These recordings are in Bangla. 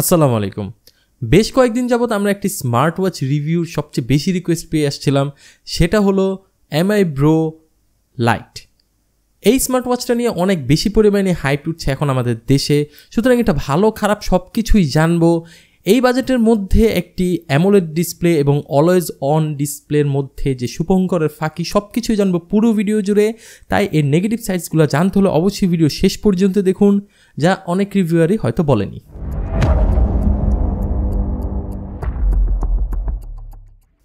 আসসালামু আলাইকুম বেশ কয়েকদিন যাবৎ আমরা একটি স্মার্ট ওয়াচ রিভিউর সবচেয়ে বেশি রিকোয়েস্ট পেয়ে আসছিলাম সেটা হলো এমআই ব্রো লাইট এই স্মার্ট ওয়াচটা নিয়ে অনেক বেশি পরিমাণে হাইপ উঠছে এখন আমাদের দেশে সুতরাং এটা ভালো খারাপ সব কিছুই জানবো এই বাজেটের মধ্যে একটি অ্যামোলেড ডিসপ্লে এবং অলওয়েজ অন ডিসপ্লের মধ্যে যে শুভঙ্করের ফাঁকি সব কিছুই জানবো পুরো ভিডিও জুড়ে তাই এর নেগেটিভ সাইজগুলো জানতে হলে অবশ্যই ভিডিও শেষ পর্যন্ত দেখুন যা অনেক রিভিউয়ারই হয়তো বলেনি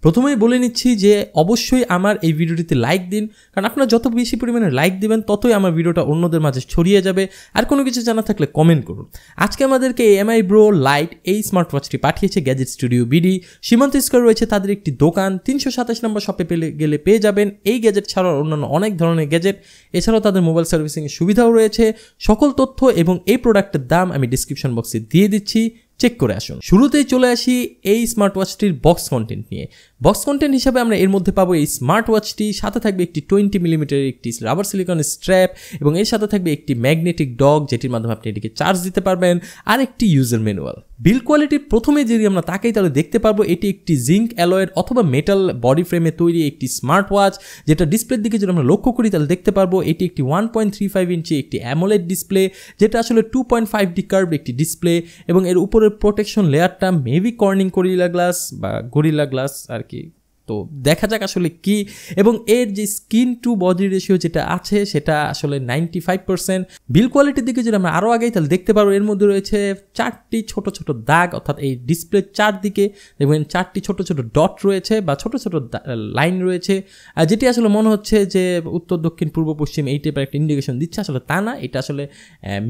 প্রথমেই বলে নিচ্ছি যে অবশ্যই আমার এই ভিডিওটিতে লাইক দিন কারণ আপনারা যত বেশি পরিমাণে লাইক দিবেন ততই আমার ভিডিওটা অন্যদের মাঝে ছড়িয়ে যাবে আর কোনো কিছু জানা থাকলে কমেন্ট করুন আজকে আমাদেরকে এমআই ব্রো লাইট এই স্মার্ট ওয়াচটি পাঠিয়েছে Gadget Studio BD Shimanto Square রয়েছে তাদের একটি দোকান তিনশো সাতাশ নম্বর শপে পেলে গেলে পেয়ে যাবেন এই গ্যাজেট ছাড়াও অন্যান্য অনেক ধরনের গ্যাজেট এছাড়াও তাদের মোবাইল সার্ভিসিংয়ের সুবিধাও রয়েছে সকল তথ্য এবং এই প্রোডাক্টের দাম আমি ডিসক্রিপশন বক্সে দিয়ে দিচ্ছি চেক করে আসুন শুরুতেই চলে আসি এই স্মার্ট ওয়াচটির বক্স কন্টেন্ট নিয়ে বক্স কন্টেন্ট হিসাবে আমরা এর মধ্যে পাবো এই স্মার্ট ওয়াচটি সাথে থাকবে একটি টোয়েন্টি মিলিমিটার একটি রাবার সিলিকন স্ট্র্যাপ এবং এর সাথে থাকবে একটি ম্যাগনেটিক ডগ যেটির মাধ্যমে আপনি এটিকে চার্জ দিতে পারবেন আর একটি ইউজার ম্যানুয়াল বিল কোয়ালিটির প্রথমে যদি আমরা তাকাই তাহলে দেখতে পারবো এটি একটি জিঙ্ক অ্যালয়ের অথবা মেটাল বডি ফ্রেমে তৈরি একটি স্মার্ট ওয়াচ যেটা ডিসপ্লের দিকে যদি আমরা লক্ষ্য করি তাহলে দেখতে পারবো এটি একটি one point three five inch একটি অ্যামোলেড ডিসপ্লে যেটা আসলে two point five D curve একটি ডিসপ্লে এবং এর উপরের প্রোটেকশন লেয়ারটা মেবি কর্নিং করিলা গ্লাস বা গরিলা গ্লাস আর কি তো দেখা যাক আসলে কি এবং এর যে স্কিন টু বডি রেশিও যেটা আছে সেটা আসলে নাইনটি ফাইভ পার্সেন্ট বিল কোয়ালিটির দিকে যদি আমরা আরও আগেই তাহলে দেখতে পারবো এর মধ্যে রয়েছে চারটি ছোট ছোট দাগ অর্থাৎ এই ডিসপ্লে চারদিকে দেখবেন চারটি ছোট ছোট ডট রয়েছে বা ছোট ছোট লাইন রয়েছে আর যেটি আসলে মনে হচ্ছে যে উত্তর দক্ষিণ পূর্ব পশ্চিম এই টাইপের একটা ইন্ডিকেশন দিচ্ছে আসলে তা না এটা আসলে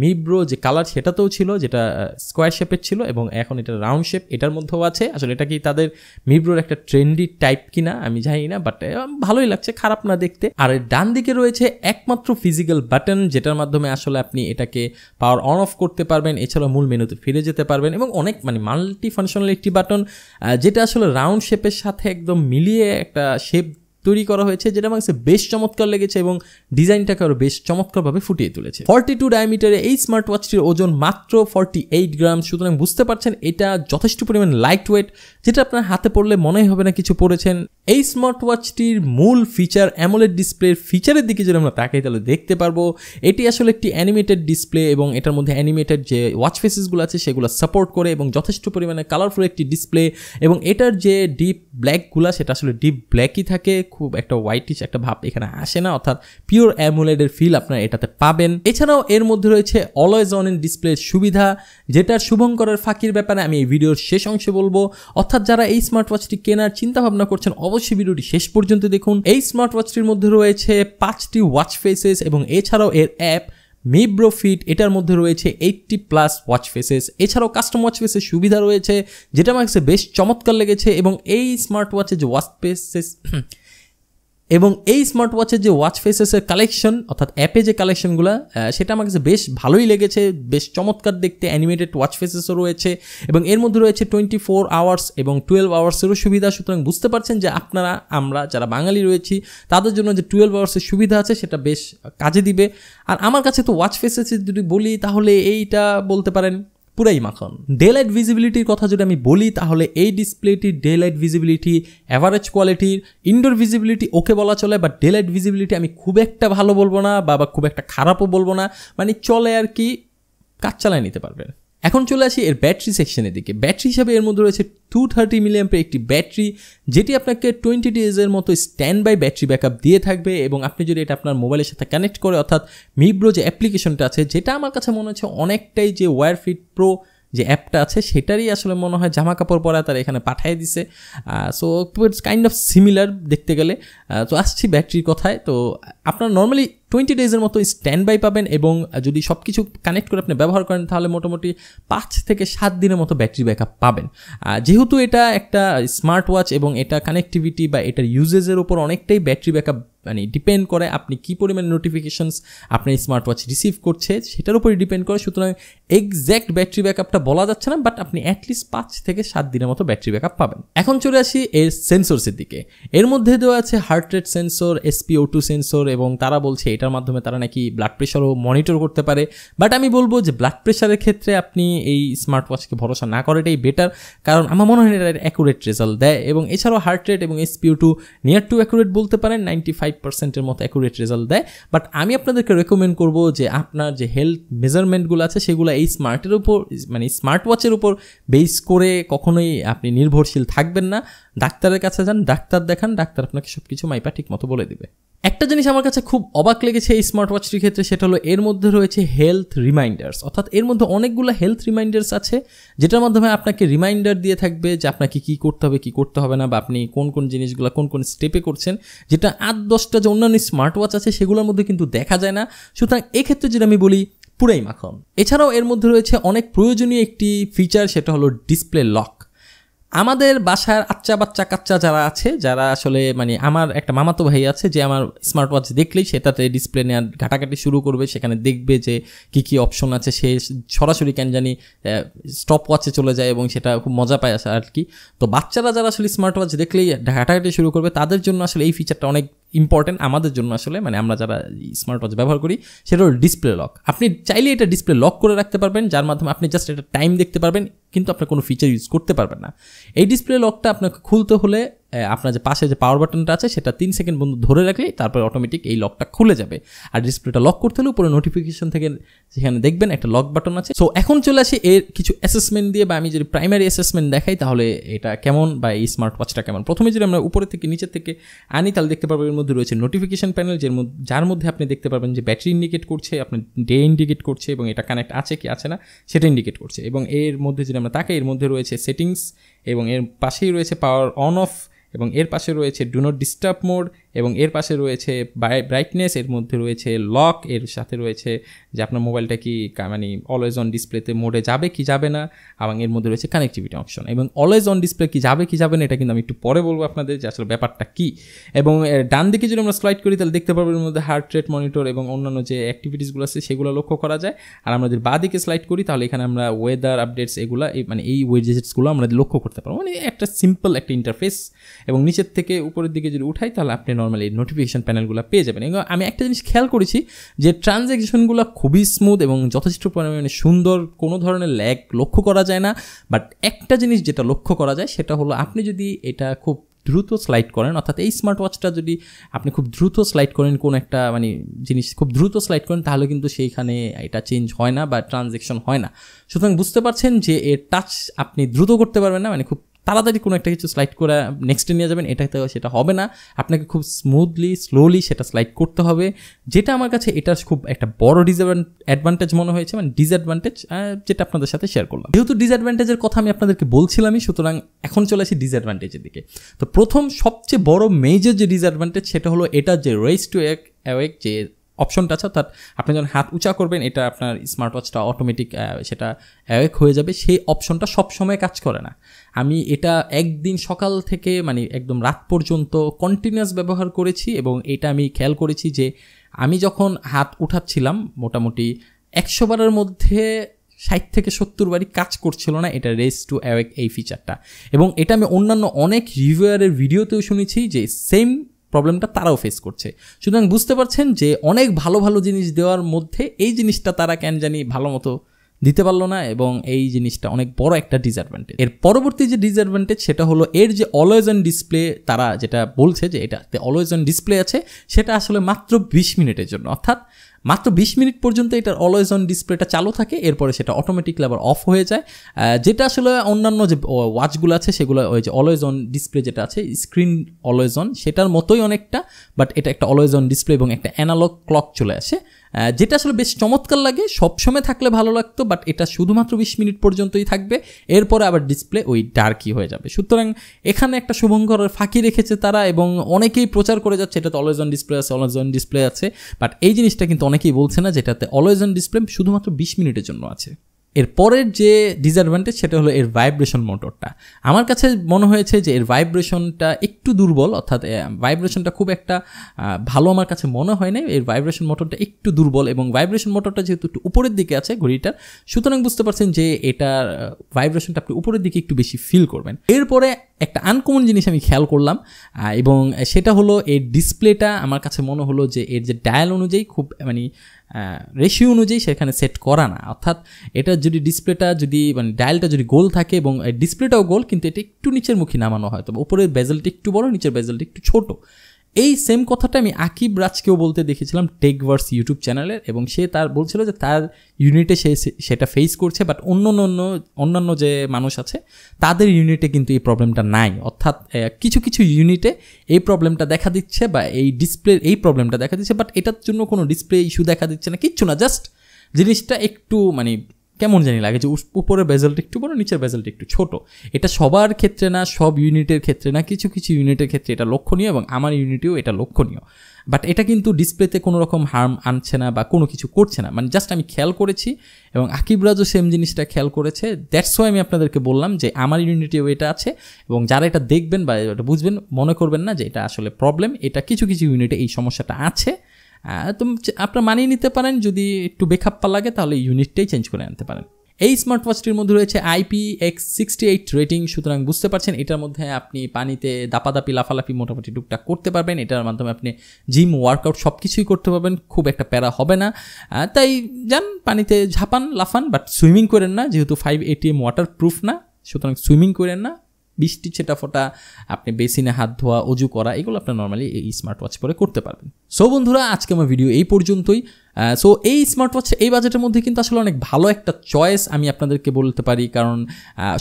মিব্রো যে কালার সেটাতেও ছিল যেটা স্কোয়ার শেপের ছিল এবং এখন এটা রাউন্ড শেপ এটার মধ্যেও আছে আসলে এটা কি তাদের মিব্রোর একটা ট্রেন্ডি টাইপ কি না আমি জানি না বাট ভালোই লাগছে খারাপ না দেখতে আর ডান দিকে রয়েছে একমাত্র ফিজিক্যাল বাটন যেটার মাধ্যমে আসলে আপনি এটাকে পাওয়ার অন অফ করতে পারবেন এছাড়া মূল মেনুতে ফিরে যেতে পারবেন এবং অনেক মানে মাল্টি ফাংশনাল একটি বাটন যেটা আসলে রাউন্ড শেপের সাথে একদম মিলিয়ে একটা শেপ তৈরি করা হয়েছে যেটা আমার কাছে বেশ চমৎকার লেগেছে এবং ডিজাইনটাকে আরও বেশ চমৎকারভাবে ফুটিয়ে তুলেছে ফর্টি টু ডায়ামিটারে এই স্মার্ট ওয়াচটির ওজন মাত্র ফর্টি এইট গ্রাম সুতরাং বুঝতে পারছেন এটা যথেষ্ট পরিমাণ লাইট ওয়েট যেটা আপনার হাতে পড়লে মনে হবে না কিছু পড়েছেন এই স্মার্ট ওয়াচটির মূল ফিচার অ্যামোলেড ডিসপ্লের ফিচারের দিকে যদি আমরা তাকাই তাহলে দেখতে পারবো এটি আসলে একটি অ্যানিমেটেড ডিসপ্লে এবং এটার মধ্যে অ্যানিমেটেড যে ওয়াচ ফেসেসগুলো আছে সেগুলো সাপোর্ট করে এবং যথেষ্ট পরিমাণে কালারফুল একটি ডিসপ্লে এবং এটার যে ডিপ ব্ল্যাকগুলো সেটা আসলে ডিপ ব্ল্যাকই থাকে খুব একটা হোয়াইটিশ একটা ভাব এখানে আসে না অর্থাৎ পিওর অ্যামুলেডের ফিল আপনারা এটাতে পাবেন এছাড়াও এর মধ্যে রয়েছে অলওয়েজ অন ইন ডিসপ্লে সুবিধা যেটার শুভঙ্করের ফাঁকির ব্যাপারে আমি এই ভিডিওর শেষ অংশে বলবো অর্থাৎ যারা এই স্মার্ট ওয়াচটি কেনার চিন্তা ভাবনা করছেন অবশ্যই ভিডিওটি শেষ পর্যন্ত দেখুন এই স্মার্ট ওয়াচটির মধ্যে রয়েছে পাঁচটি ওয়াচ ফেসেস এবং এছাড়াও এর অ্যাপ মিব্রো ফিট এটার মধ্যে রয়েছে এইটটি প্লাস ওয়াচ ফেসেস এছাড়াও কাস্টম ওয়াচ ফেসের সুবিধা রয়েছে যেটা আমার কাছে বেশ চমৎকার লেগেছে এবং এই স্মার্ট ওয়াচের যে ওয়াচ ফেসেস এবং এই স্মার্ট ওয়াচের যে ওয়াচ ফেসেসের কালেকশন অর্থাৎ অ্যাপে যে কালেকশনগুলো সেটা আমার কাছে বেশ ভালোই লেগেছে বেশ চমৎকার দেখতে অ্যানিমেটেড ওয়াচ ফেসেসও রয়েছে এবং এর মধ্যে রয়েছে টোয়েন্টি ফোর আওয়ার্স এবং টুয়েলভ আওয়ার্সেরও সুবিধা সুতরাং বুঝতে পারছেন যে আপনারা আমরা যারা বাঙালি রয়েছি তাদের জন্য যে টুয়েলভ আওয়ার্সের সুবিধা আছে সেটা বেশ কাজে দিবে আর আমার কাছে তো ওয়াচ ফেসেসের যদি বলি তাহলে এইটা বলতে পারেন পুরাই মাখন ডে লাইট ভিজিবিলিটির কথা যদি আমি বলি তাহলে এই ডিসপ্লেটির ডে লাইট ভিজিবিলিটি অ্যাভারেজ কোয়ালিটির ইনডোর ভিজিবিলিটি ওকে বলা চলে বাট ডে লাইট ভিজিবিলিটি আমি খুব একটা ভালো বলবো না বা খুব একটা খারাপও বলবো না মানে চলে আর কি কাজ চালায় নিতে পারবেন এখন চলে আসি এর ব্যাটারি সেকশনের দিকে ব্যাটারি হিসাবে এর মধ্যে রয়েছে টু থার্টি মিলিয়াম্পের একটি ব্যাটারি যেটি আপনাকে টোয়েন্টি ডেজের মতো স্ট্যান্ড বাই ব্যাটারি ব্যাকআপ দিয়ে থাকবে এবং আপনি যদি এটা আপনার মোবাইলের সাথে কানেক্ট করে অর্থাৎ মিব্রো যে অ্যাপ্লিকেশনটা আছে যেটা আমার কাছে মনে হচ্ছে অনেকটাই যে ওয়ারফিট প্রো যে অ্যাপটা আছে সেটারই আসলে মনে হয় জামা কাপড় পরা তারা এখানে পাঠিয়ে দিছে সো কাইন্ড অফ সিমিলার দেখতে গেলে তো আসছি ব্যাটারির কথায় তো আপনার নর্মালি টোয়েন্টি ডেজের মতো স্ট্যান্ড বাই পাবেন এবং যদি সব কিছু কানেক্ট করে আপনি ব্যবহার করেন তাহলে মোটামুটি পাঁচ থেকে সাত দিনের মতো ব্যাটারি ব্যাকআপ পাবেন যেহেতু এটা একটা স্মার্ট ওয়াচ এবং এটা কানেক্টিভিটি বা এটার ইউজেজের ওপর অনেকটাই ব্যাটারি ব্যাকআপ মানে ডিপেন্ড করে আপনি কী পরিমাণ নোটিফিকেশনস আপনার স্মার্ট ওয়াচ রিসিভ করছে সেটার উপরে ডিপেন্ড করে সুতরাং এক্স্যাক্ট ব্যাটারি ব্যাকআপটা বলা যাচ্ছে না বাট আপনি অ্যাটলিস্ট পাঁচ থেকে সাত দিনের মতো ব্যাটারি ব্যাকআপ পাবেন এখন চলে আসি এর সেন্সরসের দিকে এর মধ্যে দেওয়া আছে heart rate sensor SpO two sensor এবং তারা বলছে এটার মাধ্যমে তারা নাকি ব্লাড প্রেশারও মনিটর করতে পারে বাট আমি বলবো যে ব্লাড প্রেশারের ক্ষেত্রে আপনি এই স্মার্ট ওয়াচকে ভরসা না করাটাই বেটার কারণ আমার মনে হয় এটা অ্যাকুরেট রেজাল্ট দেয় এবং এছাড়াও হার্ট রেট এবং SpO two near to accurate বলতে পারেন নাইনটি ফাইভ পার্সেন্টের মতো অ্যাকুরেট রেজাল্ট দেয় বাট আমি আপনাদেরকে রেকমেন্ড করবো যে আপনার যে হেলথ মেজারমেন্টগুলো আছে সেগুলো এই স্মার্টের উপর মানে স্মার্ট ওয়াচের উপর বেস করে কখনোই আপনি নির্ভরশীল থাকবেন না ডাক্তারের কাছে যান ডাক্তার দেখান ডাক্তার আপনাকে সব কিছু মাইপা মতো বলে দিবে একটা জিনিস আমার কাছে খুব অবাক লেগেছে এই স্মার্ট ওয়াচটির ক্ষেত্রে সেটা হলো এর মধ্যে রয়েছে হেলথ রিমাইন্ডার্স অর্থাৎ এর মধ্যে অনেকগুলো হেলথ রিমাইন্ডার্স আছে যেটার মাধ্যমে আপনাকে রিমাইন্ডার দিয়ে থাকবে যে আপনাকে কি করতে হবে কি করতে হবে না বা আপনি কোন কোন জিনিসগুলো কোন কোন স্টেপে করছেন যেটা আট দশটা যে অন্যান্য স্মার্ট ওয়াচ আছে সেগুলোর মধ্যে কিন্তু দেখা যায় না সুতরাং এক্ষেত্রে যেটা আমি বলি পুরাই মাখন এছাড়াও এর মধ্যে রয়েছে অনেক প্রয়োজনীয় একটি ফিচার সেটা হলো ডিসপ্লে লক আমাদের বাসার আচ্চা বাচ্চা কাচ্চা যারা আছে যারা আসলে মানে আমার একটা মামাতো ভাই আছে যে আমার স্মার্ট ওয়াচ দেখলেই সেটাতে ডিসপ্লে নেওয়ার ঘাটাঘাটি শুরু করবে সেখানে দেখবে যে কি কি অপশন আছে সে সরাসরি কেন জানি স্টপ ওয়াচে চলে যায় এবং সেটা খুব মজা পায় আর কি তো বাচ্চারা যারা আসলে স্মার্ট ওয়াচ দেখলেই ঘাটাঘাটি শুরু করবে তাদের জন্য আসলে এই ফিচারটা অনেক ইম্পর্টেন্ট আমাদের জন্য আসলে মানে আমরা যারা স্মার্ট ওয়াচ ব্যবহার করি সেটা হল ডিসপ্লে লক আপনি চাইলে এটা ডিসপ্লে লক করে রাখতে পারবেন যার মাধ্যমে আপনি জাস্ট এটা টাইম দেখতে পারবেন কিন্তু আপনার কোনো ফিচার ইউজ করতে পারবেন না এই ডিসপ্লে লকটা আপনাকে খুলতে হলে আপনার যে পাশে যে পাওয়ার বাটনটা আছে সেটা তিন সেকেন্ড বন্ধু ধরে রাখলেই তারপর অটোমেটিক এই লকটা খুলে যাবে আর ডিসপ্লেটা লক করতে হলে উপরে নোটিফিকেশন থেকে সেখানে দেখবেন একটা লক বাটন আছে সো এখন চলে আসে এর কিছু অ্যাসেসমেন্ট দিয়ে বা আমি যদি প্রাইমারি অ্যাসেসমেন্ট দেখাই তাহলে এটা কেমন বা এই স্মার্ট ওয়াচটা কেমন প্রথমে যদি আমরা উপরে থেকে নিচের থেকে আনি তাহলে দেখতে পাবো এর মধ্যে রয়েছে নোটিফিকেশন প্যানেল যে মধ্যে যার মধ্যে আপনি দেখতে পারবেন যে ব্যাটারি ইন্ডিকেট করছে আপনার ডে ইন্ডিকেট করছে এবং এটা কানেক্ট আছে কি আছে না সেটা ইন্ডিকেট করছে এবং এর মধ্যে যদি আমরা তাকে এর মধ্যে রয়েছে সেটিংস এবং এর পাশেই রয়েছে পাওয়ার অন অফ এবং এর পাশে রয়েছে ডু নট ডিস্টার্ব মোড এবং এর পাশে রয়েছে ব্রাইটনেস এর মধ্যে রয়েছে লক এর সাথে রয়েছে যে আপনার মোবাইলটা কি মানে অলওয়েজ অন ডিসপ্লেতে মোডে যাবে কি যাবে না এবং এর মধ্যে রয়েছে কানেক্টিভিটি অপশন এবং অলওয়েজ অন ডিসপ্লে কি যাবে কি যাবে না এটা কিন্তু আমি একটু পরে বলবো আপনাদের যে আসলে ব্যাপারটা কি এবং ডান দিকে যদি আমরা স্লাইড করি তাহলে দেখতে পারবো এর মধ্যে হার্ট রেট মনিটর এবং অন্যান্য যে অ্যাক্টিভিটিসগুলো আছে সেগুলো লক্ষ্য করা যায় আর আমরা যদি বাঁ দিকে স্লাইড করি তাহলে এখানে আমরা ওয়েদার আপডেটস এগুলো মানে এই ওয়েজেটসগুলো আমরা লক্ষ্য করতে পারবো মানে একটা সিম্পল একটা ইন্টারফেস এবং নিচের থেকে উপরের দিকে যদি উঠাই তাহলে আপনি নর্মালি নোটিফিকেশান প্যানেলগুলো পেয়ে যাবেন এবং আমি একটা জিনিস খেয়াল করেছি যে ট্রানজ্যাকশনগুলো খুবই স্মুথ এবং যথেষ্ট পরিমাণে সুন্দর কোনো ধরনের ল্যাগ লক্ষ্য করা যায় না বাট একটা জিনিস যেটা লক্ষ্য করা যায় সেটা হলো আপনি যদি এটা খুব দ্রুত স্লাইড করেন অর্থাৎ এই স্মার্ট ওয়াচটা যদি আপনি খুব দ্রুত স্লাইড করেন কোন একটা মানে জিনিস খুব দ্রুত স্লাইড করেন তাহলে কিন্তু সেইখানে এটা চেঞ্জ হয় না বা ট্রানজ্যাকশন হয় না সুতরাং বুঝতে পারছেন যে এর টাচ আপনি দ্রুত করতে পারবেন না মানে খুব তাড়াতাড়ি কোনো একটা কিছু স্লাইড করে নেক্সটে নিয়ে যাবেন এটাতে সেটা হবে না আপনাকে খুব স্মুথলি স্লোলি সেটা স্লাইড করতে হবে যেটা আমার কাছে এটা খুব একটা বড় ডিসঅ্যাডভান্টেজ মনে হয়েছে মানে ডিসঅ্যাডভান্টেজ যেটা আপনাদের সাথে শেয়ার করলাম যেহেতু ডিসঅ্যাডভান্টেজের কথা আমি আপনাদেরকে বলছিলামই সুতরাং এখন চলে আসি ডিসঅ্যাডভান্টেজের দিকে তো প্রথম সবচেয়ে বড় মেজর যে ডিসঅ্যাডভান্টেজ সেটা হলো এটা যে রেস টু এক অ্যাওয়েক যে অপশনটা আছে অর্থাৎ আপনি যখন হাত উঁচা করবেন এটা আপনার স্মার্ট ওয়াচটা অটোমেটিক সেটা অ্যাওয়েক হয়ে যাবে সেই অপশনটা সবসময় কাজ করে না আমি এটা একদিন সকাল থেকে মানে একদম রাত পর্যন্ত কন্টিনিউয়াস ব্যবহার করেছি এবং এটা আমি খেয়াল করেছি যে আমি যখন হাত উঠাচ্ছিলাম মোটামুটি একশো বারের মধ্যে ষাট থেকে সত্তর বারই কাজ করছিল না এটা রেস টু অ্যাওয়েক এই ফিচারটা এবং এটা আমি অন্যান্য অনেক রিভিউয়ারের ভিডিওতেও শুনেছি যে সেম প্রবলেমটা তারাও ফেস করছে সুতরাং বুঝতে পারছেন যে অনেক ভালো ভালো জিনিস দেওয়ার মধ্যে এই জিনিসটা তারা কেন জানি ভালো মতো দিতে পারলো না এবং এই জিনিসটা অনেক বড় একটা ডিসঅ্যাডভান্টেজ এর পরবর্তী যে ডিসঅ্যাডভান্টেজ সেটা হলো এর যে অলওয়েজ অন ডিসপ্লে তারা যেটা বলছে যে এটাতে অলওয়েজ অন ডিসপ্লে আছে সেটা আসলে মাত্র বিশ মিনিটের জন্য অর্থাৎ মাত্র বিশ মিনিট পর্যন্ত এটার অলওয়েজ অন ডিসপ্লেটা চালু থাকে এরপরে সেটা অটোমেটিকলি আবার অফ হয়ে যায় যেটা আসলে অন্যান্য যে ওয়াচগুলো আছে সেগুলো ওই যে অলওয়েজ অন ডিসপ্লে যেটা আছে স্ক্রিন অলওয়েজ অন সেটার মতোই অনেকটা বাট এটা একটা অলওয়েজ অন ডিসপ্লে এবং একটা অ্যানালগ ক্লক চলে আসে যেটা আসলে বেশ চমৎকার লাগে সবসময় থাকলে ভালো লাগতো বাট এটা শুধুমাত্র বিশ মিনিট পর্যন্তই থাকবে এরপরে আবার ডিসপ্লে ওই ডার্কই হয়ে যাবে সুতরাং এখানে একটা শুভঙ্কর ফাঁকি রেখেছে তারা এবং অনেকেই প্রচার করে যাচ্ছে এটাতে অলওয়েজ অন ডিসপ্লে আছে অলওয়েজ অন ডিসপ্লে আছে বাট এই জিনিসটা কিন্তু অনেকেই বলছে না যেটাতে অলওয়েজ অন ডিসপ্লে শুধুমাত্র বিশ মিনিটের জন্য আছে এর পরের যে ডিসঅ্যাডভান্টেজ সেটা হলো এর ভাইব্রেশন মোটরটা আমার কাছে মনে হয়েছে যে এর ভাইব্রেশনটা একটু দুর্বল অর্থাৎ ভাইব্রেশনটা খুব একটা ভালো আমার কাছে মনে হয় না এর ভাইব্রেশন মোটরটা একটু দুর্বল এবং ভাইব্রেশন মোটরটা যেহেতু একটু উপরের দিকে আছে ঘড়িটার সুতরাং বুঝতে পারছেন যে এটার ভাইব্রেশনটা আপনি উপরের দিকে একটু বেশি ফিল করবেন এরপরে একটা আনকমন জিনিস আমি খেয়াল করলাম এবং সেটা হলো এর ডিসপ্লেটা আমার কাছে মনে হলো যে এর যে ডায়াল অনুযায়ী খুব মানে রেশিও অনুযায়ী সেখানে সেট করা না অর্থাৎ এটা যদি ডিসপ্লেটা যদি মানে ডায়ালটা যদি গোল থাকে এবং ডিসপ্লেটাও গোল কিন্তু এটা একটু নিচের মুখী নামানো হয় তবে উপরের বেজেলটা একটু বড় নিচের বেজেলটা একটু ছোটো এই সেম কথাটা আমি আকিব রাজকেও বলতে দেখেছিলাম টেকভার্স ইউটিউব চ্যানেলের এবং সে তার বলছিল যে তার ইউনিটে সে সেটা ফেস করছে বাট অন্য অন্য অন্যান্য যে মানুষ আছে তাদের ইউনিটে কিন্তু এই প্রবলেমটা নাই অর্থাৎ কিছু কিছু ইউনিটে এই প্রবলেমটা দেখা দিচ্ছে বা এই ডিসপ্লে এই প্রবলেমটা দেখা দিচ্ছে বাট এটার জন্য কোনো ডিসপ্লে ইস্যু দেখা দিচ্ছে না কিচ্ছু না জাস্ট জিনিসটা একটু মানে কেমন জানি লাগে যে উপরে বেজেলটা একটু বড় নিচের বেজেলটা একটু ছোট এটা সবার ক্ষেত্রে না সব ইউনিটের ক্ষেত্রে না কিছু কিছু ইউনিটের ক্ষেত্রে এটা লক্ষণীয় এবং আমার ইউনিটেও এটা লক্ষণীয় বাট এটা কিন্তু ডিসপ্লেতে কোনো রকম হার্ম আনছে না বা কোনো কিছু করছে না মানে জাস্ট আমি খেয়াল করেছি এবং আকিবরাজও সেম জিনিসটা খেয়াল করেছে দ্যাটস ওয়াই আমি আপনাদেরকে বললাম যে আমার ইউনিটিও এটা আছে এবং যারা এটা দেখবেন বা এটা বুঝবেন মনে করবেন না যে এটা আসলে প্রবলেম এটা কিছু কিছু ইউনিটে এই সমস্যাটা আছে তো আপনারা মানিয়ে নিতে পারেন যদি একটু বেখাপ্পা লাগে তাহলে ইউনিটটাই চেঞ্জ করে আনতে পারেন এই স্মার্ট ওয়াচটির মধ্যে রয়েছে IP X sixty eight rating সুতরাং বুঝতে পারছেন এটার মধ্যে আপনি পানিতে দাপাদাপি লাফালাফি মোটামুটি টুকটাক করতে পারবেন এটার মাধ্যমে আপনি জিম ওয়ার্কআউট সব কিছুই করতে পারবেন খুব একটা প্যারা হবে না তাই যান পানিতে ঝাপান লাফান বাট সুইমিং করেন না যেহেতু ফাইভ এটিএম ওয়াটার প্রুফ না সুতরাং সুইমিং করেন না বৃষ্টি ছেটা ফোটা আপনি বেসিনে হাত ধোয়া অজু করা এগুলো আপনি নর্মালি এই স্মার্ট ওয়াচ পরে করতে পারবেন সো বন্ধুরা আজকে আমার ভিডিও এই পর্যন্তই সো এই স্মার্ট ওয়াচ এই বাজেটের মধ্যে কিন্তু আসলে অনেক ভালো একটা চয়েস আমি আপনাদেরকে বলতে পারি কারণ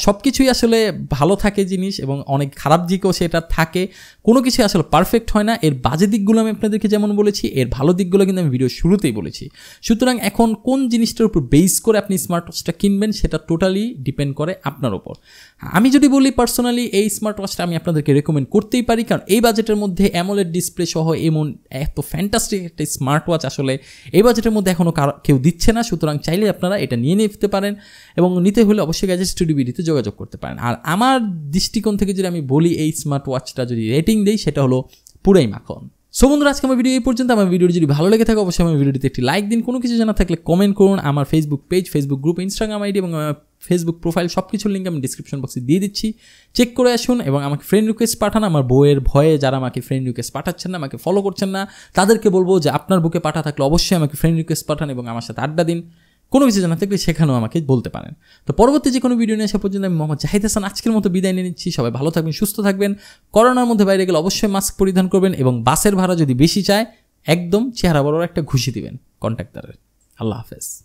সব কিছুই আসলে ভালো থাকে জিনিস এবং অনেক খারাপ দিকও সেটা থাকে কোনো কিছু আসলে পারফেক্ট হয় না এর বাজে দিকগুলো আমি আপনাদেরকে যেমন বলেছি এর ভালো দিকগুলো কিন্তু আমি ভিডিও শুরুতেই বলেছি সুতরাং এখন কোন জিনিসটার উপর বেস করে আপনি স্মার্ট ওয়াচটা কিনবেন সেটা টোটালি ডিপেন্ড করে আপনার ওপর হ্যাঁ, আমি যদি বলি পার্সোনালি এই স্মার্ট ওয়াচটা আমি আপনাদেরকে রেকমেন্ড করতেই পারি কারণ এই বাজেটের মধ্যে অ্যামোলের ডিসপ্লে সহ এমন এত ফ্যান্টাস্টিক একটা স্মার্ট ওয়াচ আসলে এই বাজেটের মধ্যে এখনও কেউ দিচ্ছে না সুতরাং চাইলে আপনারা এটা নিয়ে নিতে পারেন এবং নিতে হলে অবশ্যই গ্যাজেট স্টুডিও বিডিতে যোগাযোগ করতে পারেন আর আমার দৃষ্টিকোণ থেকে যদি আমি বলি এই স্মার্ট ওয়াচটা যদি রেটিং দিই সেটা হলো পুরাই মাখন সো বন্ধুরা আজকে আমার ভিডিও এই পর্যন্ত আমার ভিডিও যদি ভালো লেগে থাকে অবশ্যই আমার ভিডিওটিতে একটি লাইক দিন কোনো কিছু জানা থাকলে কমেন্ট করুন আমার Facebook page Facebook group Instagram ID এবং ফেসবুক প্রোফাইল সব কিছুর লিঙ্ক আমি ডিসক্রিপশন বক্সে দিয়ে দিচ্ছি চেক করে আসুন এবং আমাকে ফ্রেন্ড রিকোয়েস্ট পাঠান আমার বইয়ের ভয়ে যারা আমাকে ফ্রেন্ড রিকোয়েস্ট পাঠাচ্ছেন না আমাকে ফলো করছেন না তাদেরকে বলবো যে আপনার বুকে পাঠা থাকলে অবশ্যই আমাকে ফ্রেন্ড রিকোয়েস্ট পাঠান এবং আমার সাথে আড্ডা দিন কোনো কিছু জানা থাকলে সেখানেও আমাকে বলতে পারেন তো পরবর্তী যে কোনো ভিডিও নিয়ে আসা পর্যন্ত আমি মোহাম্মদ জাহিদ হাসান আজকের মতো বিদায় নিয়ে নিচ্ছি সবাই ভালো থাকবেন সুস্থ থাকবেন করোনার মধ্যে বাইরে গেলে অবশ্যই মাস্ক পরিধান করবেন এবং বাসের ভাড়া যদি বেশি চায় একদম চেহারা বড় একটা ঘুষি দিবেন কন্ট্রাক্টারের আল্লাহ হাফেজ